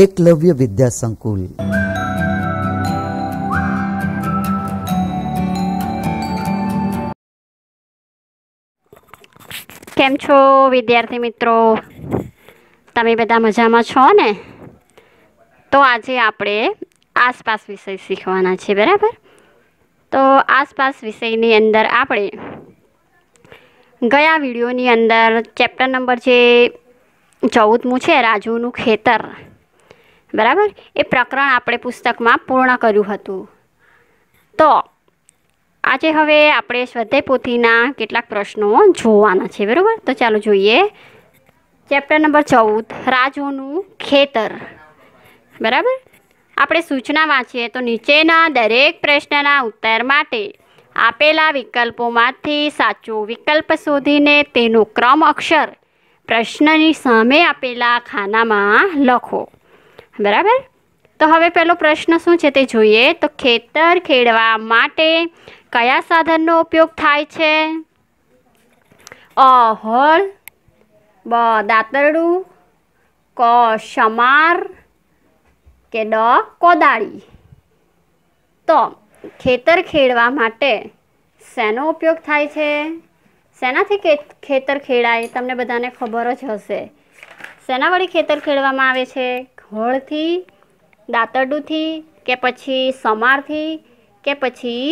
એકલવ્ય વિદ્યા સંકુલ કેમ છો વિદ્યાર્થી મિત્રો તમે બધા મજામાં છો ને તો આજે આપણે આસપાસ વિષય શીખવાના છે બરાબર તો આસપાસ વિષયની અંદર આપણે ગયા વિડીયોની અંદર ચેપ્ટર નંબર જે ચૌદમું છે રાજુનું ખેતર બરાબર એ પ્રકરણ આપણે પુસ્તકમાં પૂર્ણ કર્યું હતું તો આજે હવે આપણે સ્વાધ્યાય પોથીના કેટલાક પ્રશ્નો જોવાના છે બરાબર તો ચાલો જોઈએ ચેપ્ટર નંબર ચૌદ રાજોનું ખેતર બરાબર આપણે સૂચના વાંચીએ તો નીચેના દરેક પ્રશ્નના ઉત્તર માટે આપેલા વિકલ્પોમાંથી સાચો વિકલ્પ શોધીને તેનો ક્રમ અક્ષર પ્રશ્નની સામે આપેલા ખાનામાં લખો બરાબર તો હવે પહેલો પ્રશ્ન શું છે તે જોઈએ તો ખેતર ખેડવા માટે કયા સાધનનો ઉપયોગ થાય છે અ હળ બ દાંતરડું ક સમાર કે ડ કોદાળી તો ખેતર ખેડવા માટે શેનો ઉપયોગ થાય છે શેનાથી ખેતર ખેડાય તમને બધાને ખબર જ હશે શેના વળી ખેતર ખેડવામાં આવે છે હળથી દાંતરડુંથી કે પછી સમારથી કે પછી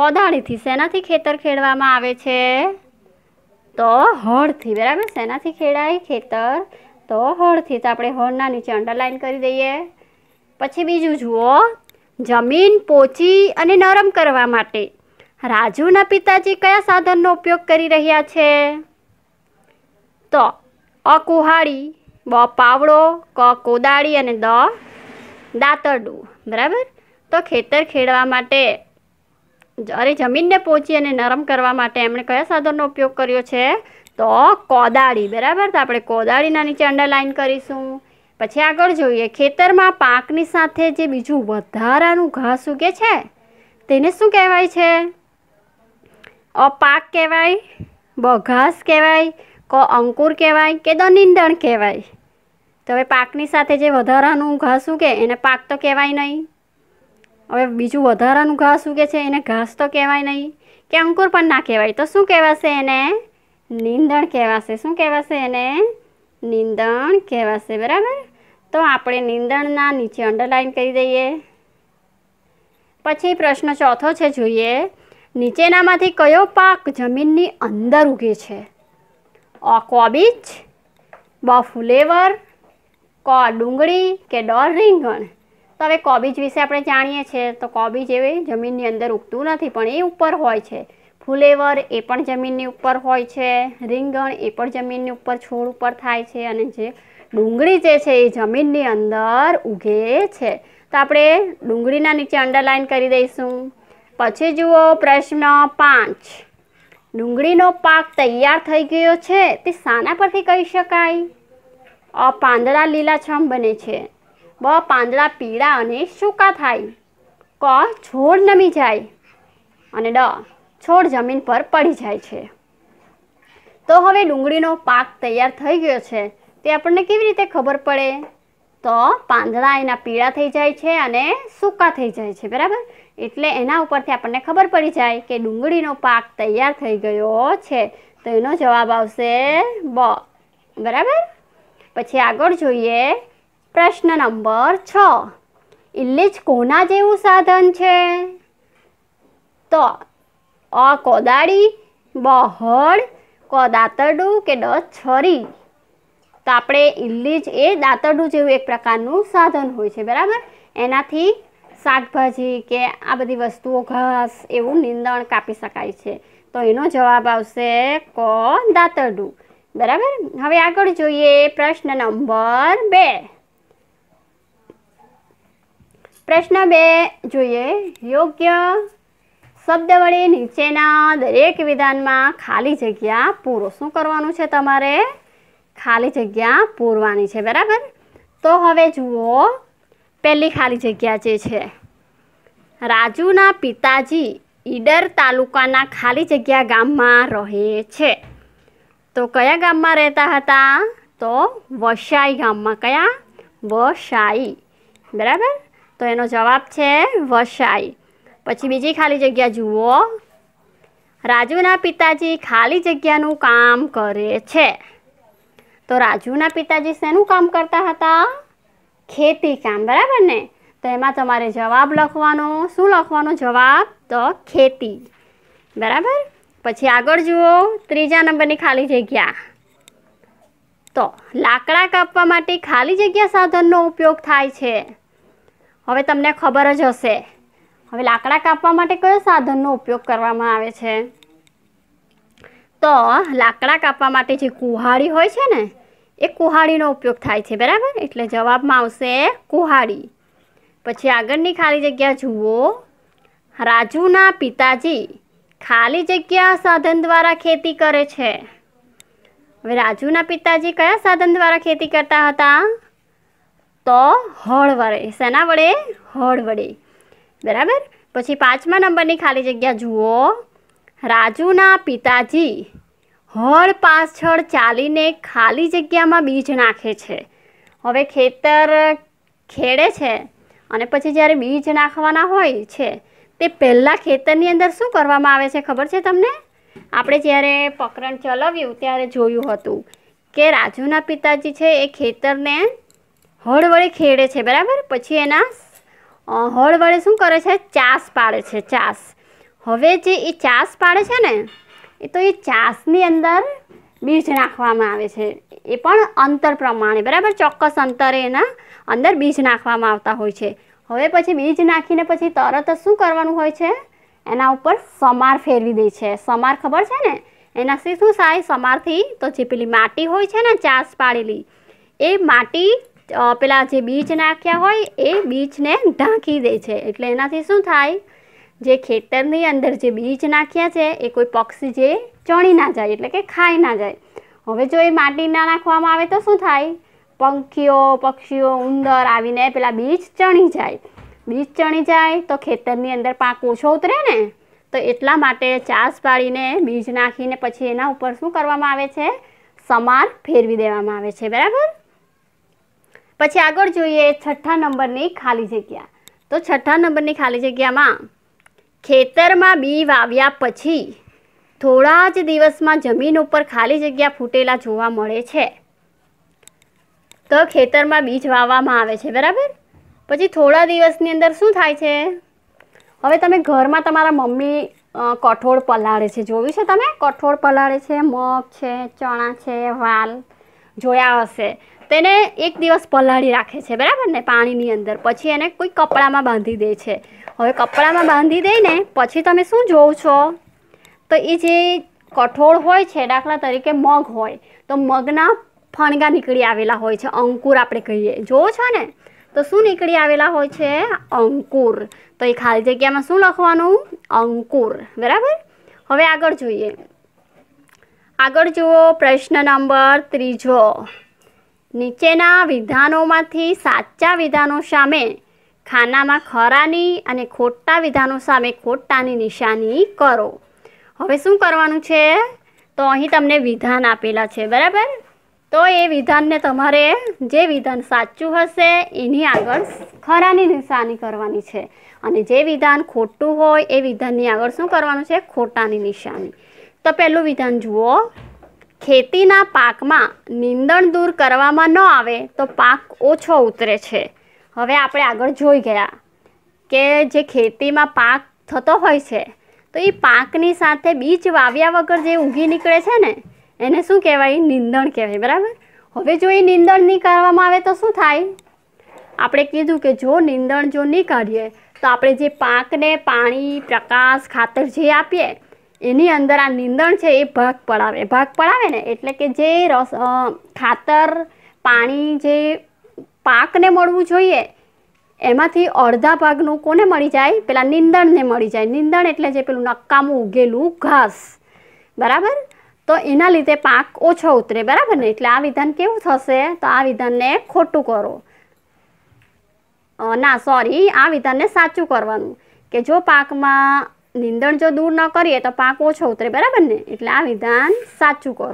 કોદાળીથી શેનાથી ખેતર ખેડવામાં આવે છે તો હળથી બરાબર શેનાથી ખેડાય ખેતર તો હળથી તો આપણે હળના નીચે અંડરલાઈન કરી દઈએ પછી બીજું જુઓ જમીન પોચી અને નરમ કરવા માટે રાજુના પિતાજી કયા સાધનનો ઉપયોગ કરી રહ્યા છે તો અકુહાડી બ પાવડો ક કોદાળી અને દ દાંતરડું બરાબર તો ખેતર ખેડવા માટે અરે જમીનને પહોંચી અને નરમ કરવા માટે એમણે કયા સાધનનો ઉપયોગ કર્યો છે તો કોદાળી બરાબર તો આપણે કોદાળીના નીચે અંડરલાઇન કરીશું પછી આગળ જોઈએ ખેતરમાં પાકની સાથે જે બીજું વધારાનું ઘાસ ઉગે છે તેને શું કહેવાય છે અ પાક કહેવાય બ ઘાસ કહેવાય કો અંકુર કહેવાય કે દનિંદણ કહેવાય તો હવે પાકની સાથે જે વધારાનું ઘાસ ઉગે એને પાક તો કહેવાય નહીં હવે બીજું વધારાનું ઘાસ ઉગે છે એને ઘાસ તો કહેવાય નહીં કે અંકુર પણ ના કહેવાય તો શું કહેવાશે એને નીંદણ કહેવાશે શું કહેવાશે એને નીંદણ કહેવાશે બરાબર તો આપણે નીંદણના નીચે અંડરલાઇન કરી દઈએ પછી પ્રશ્ન ચોથો છે જોઈએ નીચેનામાંથી કયો પાક જમીનની અંદર ઉગે છે અ કોબીજ બ ફુલેવર ક ડુંગળી કે ડોર રીંગણ તો હવે કોબીજ વિશે આપણે જાણીએ છીએ તો કોબીજ એવી જમીનની અંદર ઉગતું નથી પણ એ ઉપર હોય છે ફુલેવર એ પણ જમીનની ઉપર હોય છે રીંગણ એ પણ જમીનની ઉપર છોડ ઉપર થાય છે અને જે ડુંગળી જે છે એ જમીનની અંદર ઉગે છે તો આપણે ડુંગળીના નીચે અંડરલાઇન કરી દઈશું પછી જુઓ પ્રશ્ન પાંચ ડુંગળીનો પાક તૈયાર થઈ ગયો છે તે શાના પરથી કહી શકાય અ પાંદડા લીલાછમ બને છે બ પાંદડા પીળા અને સૂકા થાય ક છોડ નમી જાય અને ડ છોડ જમીન પર પડી જાય છે તો હવે ડુંગળીનો પાક તૈયાર થઈ ગયો છે તે આપણને કેવી રીતે ખબર પડે તો પાંદડા એના પીળા થઈ જાય છે અને સૂકા થઈ જાય છે બરાબર એટલે એના ઉપરથી આપણને ખબર પડી જાય કે ડુંગળીનો પાક તૈયાર થઈ ગયો છે તો એનો જવાબ આવશે બ બરાબર પછી આગળ જોઈએ પ્રશ્ન નંબર છ ઇલ્લીચ કોના જેવું સાધન છે તો અ કોદાળી બહળ હળ ક દાંતરડું કે ડ છરી તો આપણે ઇલ્લી જ એ દાંતરડું જેવું એક પ્રકારનું સાધન હોય છે બરાબર એનાથી શાકભાજી કે આ બધી વસ્તુઓ ઘાસ એવું નિંદણ કાપી શકાય છે તો એનો જવાબ આવશે ક દાંતરડું બરાબર હવે આગળ જોઈએ પ્રશ્ન નંબર બે પ્રશ્ન બે જોઈએ યોગ્ય શબ્દ વડે નીચેના દરેક વિધાનમાં ખાલી જગ્યા પૂરો શું કરવાનું છે તમારે ખાલી જગ્યા પૂરવાની છે બરાબર તો હવે જુઓ પહેલી ખાલી જગ્યા જે છે રાજુના પિતાજી ઈડર તાલુકાના ખાલી જગ્યા ગામમાં રહે છે તો કયા ગામમાં રહેતા હતા તો વસાઈ ગામમાં કયા વસાઈ બરાબર તો એનો જવાબ છે વસાઈ પછી બીજી ખાલી જગ્યા જુઓ રાજુના પિતાજી ખાલી જગ્યાનું કામ કરે છે તો રાજુના પિતાજી શેનું કામ કરતા હતા ખેતી કામ બરાબર ને તો એમાં તમારે જવાબ લખવાનો શું લખવાનો જવાબ તો ખેતી બરાબર પછી આગળ જુઓ ત્રીજા નંબરની ખાલી જગ્યા તો લાકડા કાપવા માટે ખાલી જગ્યા સાધનનો ઉપયોગ થાય છે હવે તમને ખબર જ હશે હવે લાકડા કાપવા માટે કયો સાધનનો ઉપયોગ કરવામાં આવે છે તો લાકડા કાપવા માટે જે કુહાડી હોય છે ને એ કુહાડીનો ઉપયોગ થાય છે બરાબર એટલે જવાબમાં આવશે કુહાડી પછી આગળની ખાલી જગ્યા જુઓ રાજુના પિતાજી ખાલી જગ્યા સાધન દ્વારા ખેતી કરે છે હવે રાજુના પિતાજી કયા સાધન દ્વારા ખેતી કરતા હતા તો હળ વડે શેના વડે હળ વડે બરાબર પછી પાંચમા નંબરની ખાલી જગ્યા જુઓ રાજુના પિતાજી હળ પાછળ ચાલીને ખાલી જગ્યામાં બીજ નાખે છે હવે ખેતર ખેડે છે અને પછી જ્યારે બીજ નાખવાના હોય છે તે પહેલાં ખેતરની અંદર શું કરવામાં આવે છે ખબર છે તમને આપણે જ્યારે પ્રકરણ ચલાવ્યું ત્યારે જોયું હતું કે રાજુના પિતાજી છે એ ખેતરને હળ વડે ખેડે છે બરાબર પછી એના હળ વડે શું કરે છે ચાસ પાડે છે ચાસ હવે જે એ ચાસ પાડે છે ને એ તો એ ચાસની અંદર બીજ નાખવામાં આવે છે એ પણ અંતર પ્રમાણે બરાબર ચોક્કસ અંતરે એના અંદર બીજ નાખવામાં આવતા હોય છે હવે પછી બીજ નાખીને પછી તરત શું કરવાનું હોય છે એના ઉપર સમાર ફેરવી દે છે સમાર ખબર છે ને એનાથી શું થાય સમારથી તો જે પેલી માટી હોય છે ને ચાસ પાડેલી એ માટી પેલા જે બીજ નાખ્યા હોય એ બીજને ઢાંકી દે છે એટલે એનાથી શું થાય જે ખેતરની અંદર જે બીજ નાખ્યા છે એ કોઈ પક્ષી જે ચણી ના જાય એટલે કે ખાઈ ના જાય હવે જો એ માટી ના નાખવામાં આવે તો શું થાય પંખીઓ પક્ષીઓ ઉંદર આવીને પેલા બીજ ચણી જાય બીજ ચણી જાય તો ખેતરની અંદર પાક ઓછો ઉતરે ને તો એટલા માટે ચાસ પાડીને બીજ નાખીને પછી એના ઉપર શું કરવામાં આવે છે સમાર ફેરવી દેવામાં આવે છે બરાબર પછી આગળ જોઈએ છઠ્ઠા નંબરની ખાલી જગ્યા તો છઠ્ઠા નંબરની ખાલી જગ્યામાં ખેતરમાં બી વાવ્યા પછી થોડા જ દિવસમાં જમીન ઉપર ખાલી જગ્યા ફૂટેલા જોવા મળે છે તો ખેતરમાં બીજ વાવવામાં આવે છે બરાબર પછી થોડા દિવસની અંદર શું થાય છે હવે તમે ઘરમાં તમારા મમ્મી કઠોળ પલાળે છે જોયું છે તમે કઠોળ પલાળે છે મગ છે ચણા છે વાલ જોયા હશે તેને એક દિવસ પલાળી રાખે છે બરાબર ને પાણીની અંદર પછી એને કોઈ કપડામાં બાંધી દે છે હવે કપડામાં બાંધી દઈને પછી તમે શું જોવો છો તો એ જે કઠોળ હોય છે દાખલા તરીકે મગ હોય તો મગના ફણગા નીકળી આવેલા હોય છે અંકુર આપણે કહીએ જોવો છો ને તો શું નીકળી આવેલા હોય છે અંકુર તો એ ખાલી જગ્યામાં શું લખવાનું અંકુર બરાબર હવે આગળ જોઈએ આગળ જુઓ પ્રશ્ન નંબર ત્રીજો નીચેના વિધાનોમાંથી સાચા વિધાનો સામે ખાનામાં ખરાની અને ખોટા વિધાનો સામે ખોટાની નિશાની કરો હવે શું કરવાનું છે તો અહીં તમને વિધાન આપેલા છે બરાબર તો એ વિધાનને તમારે જે વિધાન સાચું હશે એની આગળ ખરાની નિશાની કરવાની છે અને જે વિધાન ખોટું હોય એ વિધાનની આગળ શું કરવાનું છે ખોટાની નિશાની તો પહેલું વિધાન જુઓ ખેતીના પાકમાં નીંદણ દૂર કરવામાં ન આવે તો પાક ઓછો ઉતરે છે હવે આપણે આગળ જોઈ ગયા કે જે ખેતીમાં પાક થતો હોય છે તો એ પાકની સાથે બીજ વાવ્યા વગર જે ઊગી નીકળે છે ને એને શું કહેવાય નીંદણ કહેવાય બરાબર હવે જો એ નીંદણ નહીં કરવામાં આવે તો શું થાય આપણે કીધું કે જો નીંદણ જો નહીં કરીએ તો આપણે જે પાકને પાણી પ્રકાશ ખાતર જે આપીએ એની અંદર આ નીંદણ છે એ ભાગ પડાવે ભાગ પડાવે ને એટલે કે જે રસ ખાતર પાણી જે પાકને મળવું જોઈએ એમાંથી અડધા ભાગનું કોને મળી જાય પેલા નિંદણને મળી જાય નિંદણ એટલે જે પેલું નક્કામું ઉગેલું ઘાસ બરાબર તો એના લીધે પાક ઓછો ઉતરે બરાબર ને એટલે આ વિધાન કેવું થશે તો આ વિધાનને ખોટું કરો ના સોરી આ વિધાનને સાચું કરવાનું કે જો પાકમાં નિંદણ જો દૂર ન કરીએ તો પાક ઓછો ઉતરે બરાબર ને એટલે આ વિધાન સાચું કરો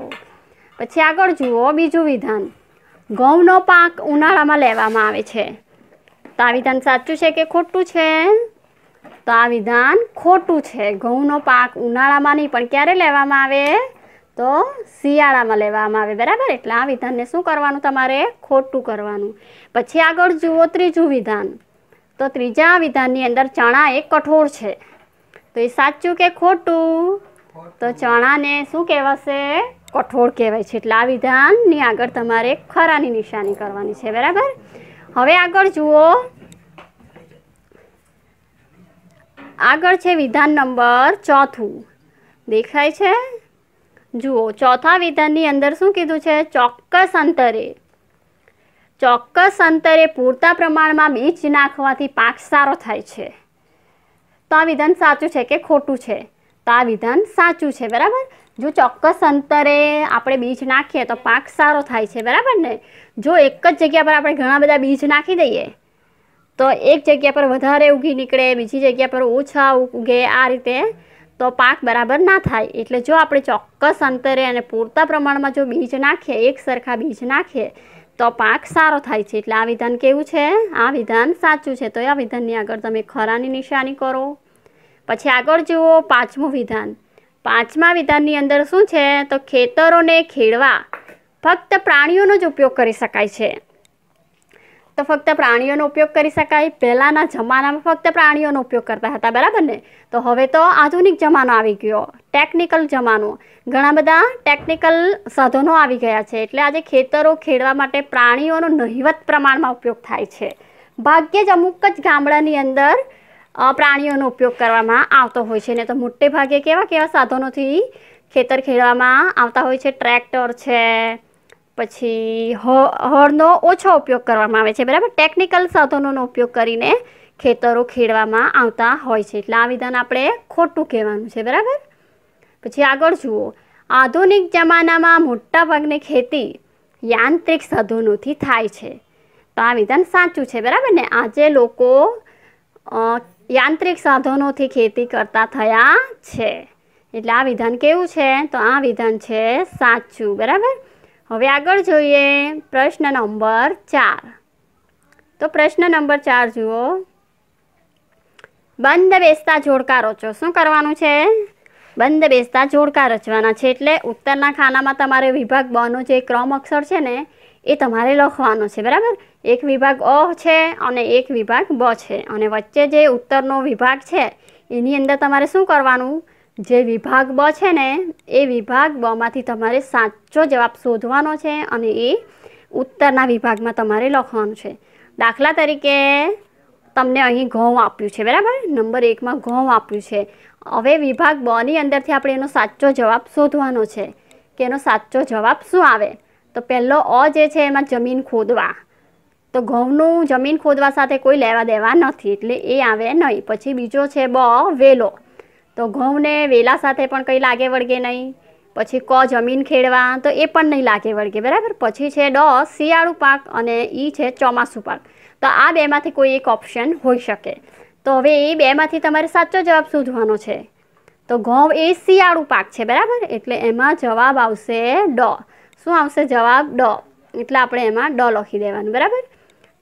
પછી આગળ જુઓ બીજું વિધાન ઘઉંનો પાક ઉનાળામાં લેવામાં આવે છે તો આ વિધાન સાચું છે કે ખોટું છે તો આ વિધાન ખોટું છે ઘઉંનો પાક ઉનાળામાં નહીં પણ ક્યારે લેવામાં આવે તો શિયાળામાં લેવામાં આવે બરાબર એટલે આ વિધાનને શું કરવાનું તમારે ખોટું કરવાનું પછી આગળ જુઓ ત્રીજું વિધાન તો ત્રીજા વિધાનની અંદર ચણા એ કઠોળ છે તો એ સાચું કે ખોટું તો ચણાને શું કહેવાશે કઠોળ કહેવાય છે એટલે આ વિધાનની આગળ તમારે ખરાની નિશાની કરવાની છે બરાબર હવે આગળ જુઓ આગળ છે વિધાન નંબર ચોથું દેખાય છે જુઓ ચોથા વિધાનની અંદર શું કીધું છે ચોક્કસ અંતરે ચોક્કસ અંતરે પૂરતા પ્રમાણમાં બીજ નાખવાથી પાક સારો થાય છે તો આ વિધાન સાચું છે કે ખોટું છે તો આ વિધાન સાચું છે બરાબર જો ચોક્કસ અંતરે આપણે બીજ નાખીએ તો પાક સારો થાય છે બરાબર ને જો એક જ જગ્યા પર આપણે ઘણા બધા બીજ નાખી દઈએ તો એક જગ્યા પર વધારે ઉગી નીકળે બીજી જગ્યા પર ઓછા ઉગે આ રીતે તો પાક બરાબર ના થાય એટલે જો આપણે ચોક્કસ અંતરે અને પૂરતા પ્રમાણમાં જો બીજ નાખીએ એક સરખા બીજ નાખીએ તો પાક સારો થાય છે એટલે આ વિધાન કેવું છે આ વિધાન સાચું છે તો આ વિધાનની આગળ તમે ખરાની નિશાની કરો પછી આગળ જુઓ પાંચમું વિધાન પાંચમા વિધાનની અંદર શું છે તો ખેતરોને ખેડવા ફક્ત પ્રાણીઓનો જ ઉપયોગ કરી શકાય છે તો ફક્ત પ્રાણીઓનો ઉપયોગ કરી શકાય પહેલાંના જમાનામાં ફક્ત પ્રાણીઓનો ઉપયોગ કરતા હતા બરાબર ને તો હવે તો આધુનિક જમાનો આવી ગયો ટેકનિકલ જમાનો ઘણા બધા ટેકનિકલ સાધનો આવી ગયા છે એટલે આજે ખેતરો ખેડવા માટે પ્રાણીઓનો નહિવત પ્રમાણમાં ઉપયોગ થાય છે ભાગ્યે જ અમુક જ ગામડાની અંદર પ્રાણીઓનો ઉપયોગ કરવામાં આવતો હોય છે ને તો મોટે ભાગે કેવા કેવા સાધનોથી ખેતર ખેડવામાં આવતા હોય છે ટ્રેક્ટર છે પછી હળનો ઓછો ઉપયોગ કરવામાં આવે છે બરાબર ટેકનિકલ સાધનોનો ઉપયોગ કરીને ખેતરો ખેડવામાં આવતા હોય છે એટલે આ વિધાન આપણે ખોટું કહેવાનું છે બરાબર પછી આગળ જુઓ આધુનિક જમાનામાં મોટાભાગની ખેતી યાંત્રિક સાધનોથી થાય છે તો આ વિધાન સાચું છે બરાબર ને આજે લોકો યાંત્રિક સાધનોથી ખેતી કરતા થયા છે એટલે આ વિધાન કેવું છે તો આ વિધાન છે સાચું બરાબર હવે આગળ જોઈએ પ્રશ્ન નંબર ચાર તો પ્રશ્ન નંબર ચાર જુઓ બંધ બેસતા જોડકા રચો શું કરવાનું છે બંધ બેસતા જોડકા રચવાના છે એટલે ઉત્તરના ખાનામાં તમારે વિભાગ બનો જે ક્રમ અક્ષર છે ને એ તમારે લખવાનો છે બરાબર એક વિભાગ અ છે અને એક વિભાગ બ છે અને વચ્ચે જે ઉત્તરનો વિભાગ છે એની અંદર તમારે શું કરવાનું જે વિભાગ બ છે ને એ વિભાગ બમાંથી તમારે સાચો જવાબ શોધવાનો છે અને એ ઉત્તરના વિભાગમાં તમારે લખવાનું છે દાખલા તરીકે તમને અહીં ઘઉં આપ્યું છે બરાબર નંબર એકમાં ઘઉં આપ્યું છે હવે વિભાગ બની અંદરથી આપણે એનો સાચો જવાબ શોધવાનો છે કે એનો સાચો જવાબ શું આવે તો પહેલો અ જે છે એમાં જમીન ખોદવા તો ઘઉંનું જમીન ખોદવા સાથે કોઈ લેવા દેવા નથી એટલે એ આવે નહીં પછી બીજો છે બ વેલો તો ઘઉંને વેલા સાથે પણ કંઈ લાગે વળગે નહીં પછી ક જમીન ખેડવા તો એ પણ નહીં લાગે વળગે બરાબર પછી છે ડ શિયાળુ પાક અને ઈ છે ચોમાસું પાક તો આ બેમાંથી કોઈ એક ઓપ્શન હોઈ શકે તો હવે એ બેમાંથી તમારે સાચો જવાબ શોધવાનો છે તો ઘઉં એ શિયાળુ પાક છે બરાબર એટલે એમાં જવાબ આવશે ડ શું આવશે જવાબ ડ એટલે આપણે એમાં ડ લખી દેવાનું બરાબર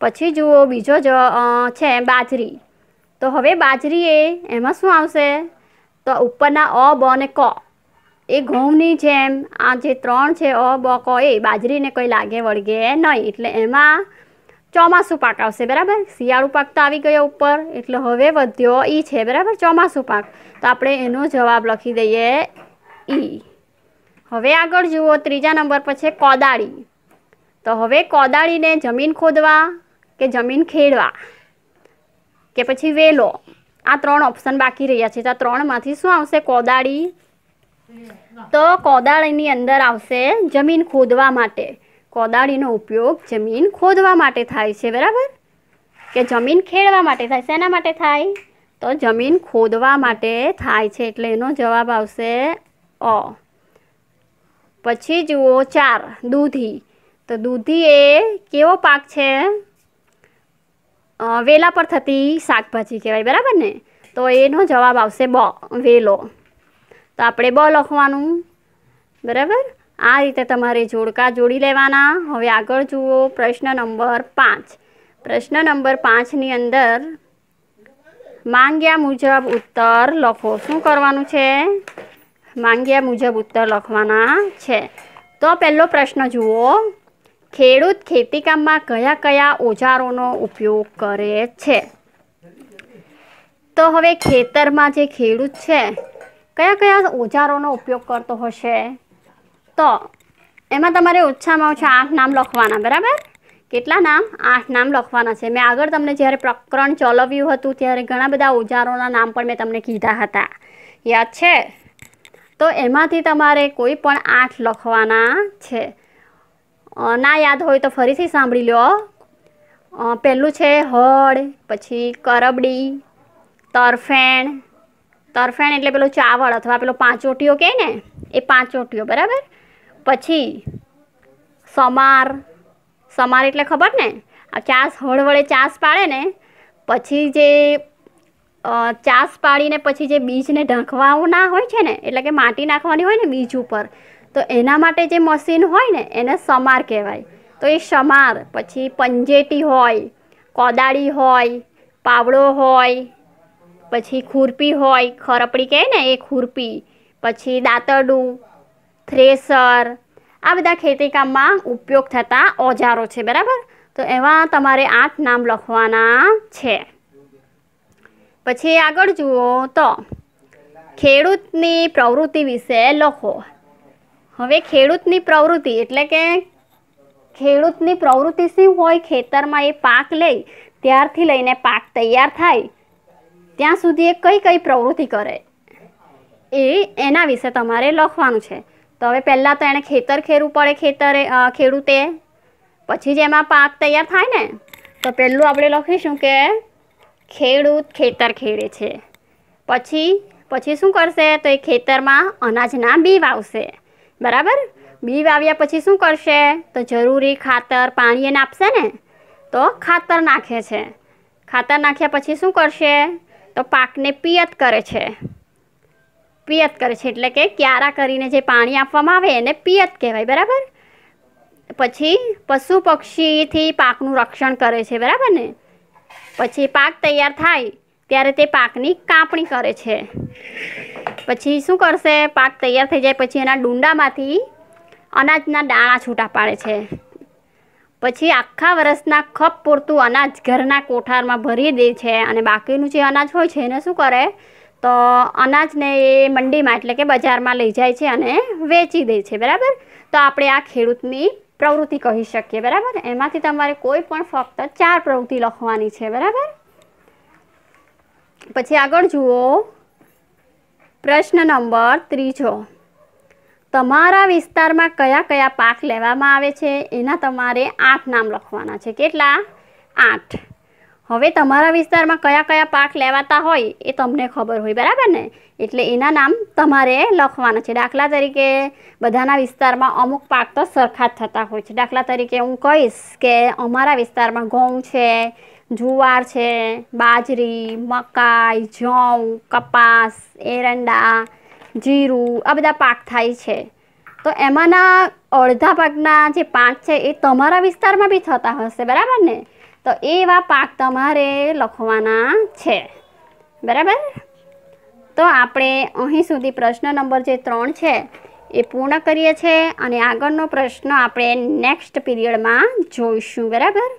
પછી જુઓ બીજો જ છે બાજરી તો હવે બાજરી એ એમાં શું આવશે તો ઉપરના અ બ અને ક એ ઘઉંની જેમ આ જે ત્રણ છે અ બ ક એ બાજરીને કંઈ લાગે વળગે નહીં એટલે એમાં ચોમાસું પાક આવશે બરાબર શિયાળુ પાક તો આવી ગયો ઉપર એટલે હવે વધ્યો ઈ છે બરાબર ચોમાસું પાક તો આપણે એનો જવાબ લખી દઈએ ઈ હવે આગળ જુઓ ત્રીજા નંબર પર છે કોદાળી તો હવે કોદાળીને જમીન ખોદવા કે જમીન ખેડવા કે પછી વેલો આ ત્રણ ઓપ્શન બાકી રહ્યા છે તો આ ત્રણમાંથી શું આવશે કોદાળી તો કોદાળીની અંદર આવશે જમીન ખોદવા માટે કોદાળીનો ઉપયોગ જમીન ખોદવા માટે થાય છે બરાબર કે જમીન ખેડવા માટે થાય શેના માટે થાય તો જમીન ખોદવા માટે થાય છે એટલે એનો જવાબ આવશે અ પછી જુઓ ચાર દૂધી તો દૂધી એ કેવો પાક છે વેલા પર થતી શાકભાજી કહેવાય બરાબર ને તો એનો જવાબ આવશે બ વેલો તો આપણે બ લખવાનું બરાબર આ રીતે તમારે જોડકા જોડી લેવાના હવે આગળ જુઓ પ્રશ્ન નંબર પાંચ પ્રશ્ન નંબર પાંચની અંદર માંગ્યા મુજબ ઉત્તર લખો શું કરવાનું છે માંગ્યા મુજબ ઉત્તર લખવાના છે તો પહેલો પ્રશ્ન જુઓ ખેડૂત ખેતીકામમાં કયા કયા ઓજારોનો ઉપયોગ કરે છે તો હવે ખેતરમાં જે ખેડૂત છે કયા કયા ઓજારોનો ઉપયોગ કરતો હશે તો એમાં તમારે ઓછામાં ઓછા આઠ નામ લખવાના બરાબર કેટલા નામ આઠ નામ લખવાના છે મેં આગળ તમને જ્યારે પ્રકરણ ચલાવ્યું હતું ત્યારે ઘણા બધા ઓજારોના નામ પણ મેં તમને કીધા હતા યાદ છે તો એમાંથી તમારે કોઈ પણ આઠ લખવાના છે ના યાદ હોય તો ફરીથી સાંભળી લો પહેલું છે હળ પછી કરબડી તરફેણ તરફેણ એટલે પેલો ચાવળ અથવા પેલો પાંચોટીઓ કહે ને એ પાંચોટીઓ બરાબર પછી સમાર સમાર એટલે ખબર ને આ ચાસ હળ વડે ચાસ પાડે ને પછી જે ચાસ પાડીને પછી જે બીજને ઢંકવાનું હોય છે ને એટલે કે માટી નાખવાની હોય ને બીજ ઉપર તો એના માટે જે મશીન હોય ને એને સમાર કહેવાય તો એ સમાર પછી પંજેટી હોય કોદાળી હોય પાવડો હોય પછી ખુરપી હોય ખરપડી કહે ને એ ખુરપી પછી દાંતરડું થ્રેસર આ બધા ખેતીકામમાં ઉપયોગ થતા ઓજારો છે બરાબર તો એવા તમારે આઠ નામ લખવાના છે પછી આગળ જુઓ તો ખેડૂતની પ્રવૃત્તિ વિશે લખો હવે ખેડૂતની પ્રવૃત્તિ એટલે કે ખેડૂતની પ્રવૃત્તિ શું હોય ખેતરમાં એ પાક લઈ ત્યારથી લઈને પાક તૈયાર થાય ત્યાં સુધી એ કઈ કઈ પ્રવૃત્તિ કરે એ એના વિશે તમારે લખવાનું છે તો હવે પહેલાં તો એણે ખેતર ખેરવું પડે ખેતરે ખેડૂતે પછી એમાં પાક તૈયાર થાય ને તો પહેલું આપણે લખીશું કે ખેડૂત ખેતર ખેડે છે પછી પછી શું કરશે તો એ ખેતરમાં અનાજના બી વાવશે બરાબર બી વાવ્યા પછી શું કરશે તો જરૂરી ખાતર પાણી એને આપશે ને તો ખાતર નાખે છે ખાતર નાખ્યા પછી શું કરશે તો પાકને પિયત કરે છે પિયત કરે છે એટલે કે ક્યારા કરીને જે પાણી આપવામાં આવે એને પિયત કહેવાય બરાબર પછી પશુ પક્ષીથી પાકનું રક્ષણ કરે છે બરાબર ને પછી પાક તૈયાર થાય ત્યારે તે પાકની કાપણી કરે છે પછી શું કરશે પાક તૈયાર થઈ જાય પછી એના ડુંડામાંથી અનાજના દાણા છૂટા પાડે છે પછી આખા વર્ષના ખપ પૂરતું અનાજ ઘરના કોઠારમાં ભરી દે છે અને બાકીનું જે અનાજ હોય છે એને શું કરે તો અનાજને એ મંડીમાં એટલે કે બજારમાં લઈ જાય છે અને વેચી દે છે બરાબર તો આપણે આ ખેડૂતની પ્રવૃત્તિ કહી શકીએ બરાબર એમાંથી તમારે કોઈ પણ ફક્ત ચાર પ્રવૃત્તિ લખવાની છે બરાબર પછી આગળ જુઓ પ્રશ્ન નંબર ત્રીજો તમારા વિસ્તારમાં કયા કયા પાક લેવામાં આવે છે એના તમારે આઠ નામ લખવાના છે કેટલા આઠ હવે તમારા વિસ્તારમાં કયા કયા પાક લેવાતા હોય એ તમને ખબર હોય બરાબર ને એટલે એના નામ તમારે લખવાના છે દાખલા તરીકે બધાના વિસ્તારમાં અમુક પાક તો સરખા જ થતા હોય છે દાખલા તરીકે હું કહીશ કે અમારા વિસ્તારમાં ઘઉં છે જુવાર છે બાજરી મકાઈ જવ કપાસ એરંડા જીરું આ બધા પાક થાય છે તો એમાંના અડધા પાકના જે પાક છે એ તમારા વિસ્તારમાં બી થતા હશે બરાબર ને તો એવા પાક તમારે લખવાના છે બરાબર તો આપણે અહીં સુધી પ્રશ્ન નંબર જે ત્રણ છે એ પૂર્ણ કરીએ છીએ અને આગળનો પ્રશ્ન આપણે નેક્સ્ટ પીરિયડમાં જોઈશું બરાબર